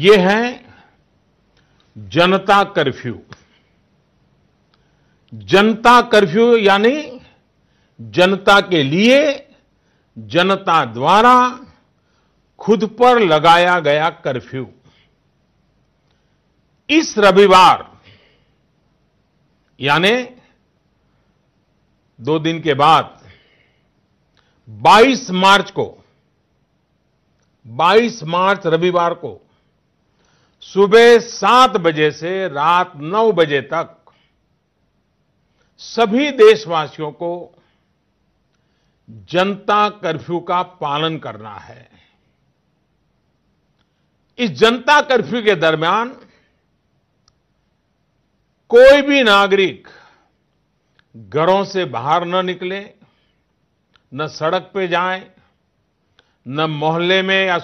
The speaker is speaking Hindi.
ये है जनता कर्फ्यू जनता कर्फ्यू यानी जनता के लिए जनता द्वारा खुद पर लगाया गया कर्फ्यू इस रविवार यानी दो दिन के बाद 22 मार्च को 22 मार्च रविवार को सुबह सात बजे से रात नौ बजे तक सभी देशवासियों को जनता कर्फ्यू का पालन करना है इस जनता कर्फ्यू के दरमियान कोई भी नागरिक घरों से बाहर न निकले न सड़क पे जाए न मोहल्ले में या